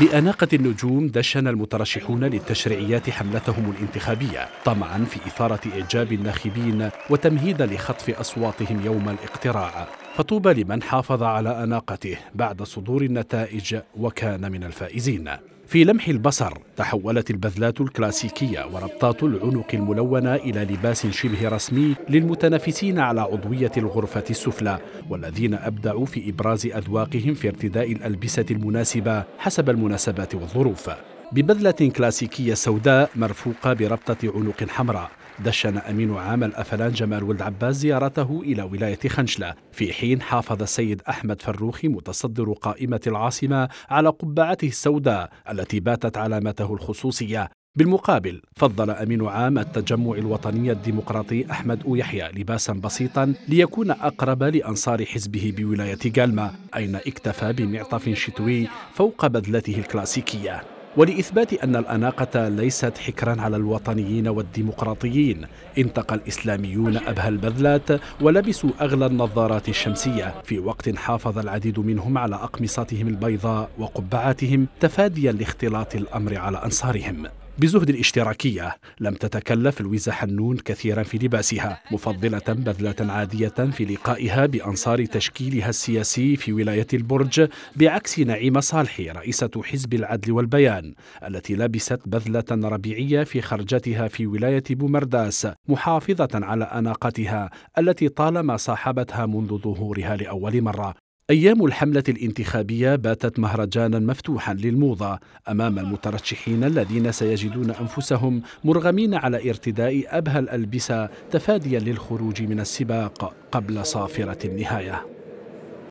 بأناقة النجوم دشن المترشحون للتشريعيات حملتهم الانتخابية طمعا في إثارة إعجاب الناخبين وتمهيدا لخطف أصواتهم يوم الاقتراع فطوبى لمن حافظ على أناقته بعد صدور النتائج وكان من الفائزين في لمح البصر تحولت البذلات الكلاسيكية وربطات العنق الملونة إلى لباس شبه رسمي للمتنافسين على عضوية الغرفة السفلى والذين أبدعوا في إبراز أذواقهم في ارتداء الألبسة المناسبة حسب المناسبات والظروف ببذلة كلاسيكية سوداء مرفوقة بربطة عنق حمراء دشن أمين عام الأفلان جمال ولد عباس زيارته إلى ولاية خنشلة في حين حافظ السيد أحمد فروخي متصدر قائمة العاصمة على قبعته السوداء التي باتت علامته الخصوصية بالمقابل فضل أمين عام التجمع الوطني الديمقراطي أحمد أو يحيى لباسا بسيطا ليكون أقرب لأنصار حزبه بولاية جالما أين اكتفى بمعطف شتوي فوق بذلته الكلاسيكية ولإثبات أن الأناقة ليست حكرا على الوطنيين والديمقراطيين انتقى الإسلاميون أبهى البذلات ولبسوا أغلى النظارات الشمسية في وقت حافظ العديد منهم على أقمصتهم البيضاء وقبعاتهم تفاديا لاختلاط الأمر على أنصارهم بزهد الاشتراكية لم تتكلف لويزا حنون كثيرا في لباسها مفضلة بذلة عادية في لقائها بأنصار تشكيلها السياسي في ولاية البرج بعكس نعيمة صالحي رئيسة حزب العدل والبيان التي لبست بذلة ربيعية في خرجتها في ولاية بومرداس محافظة على أناقتها التي طالما صاحبتها منذ ظهورها لأول مرة أيام الحملة الانتخابية باتت مهرجانا مفتوحا للموضة أمام المترشحين الذين سيجدون أنفسهم مرغمين على ارتداء أبهى الألبسة تفاديا للخروج من السباق قبل صافرة النهاية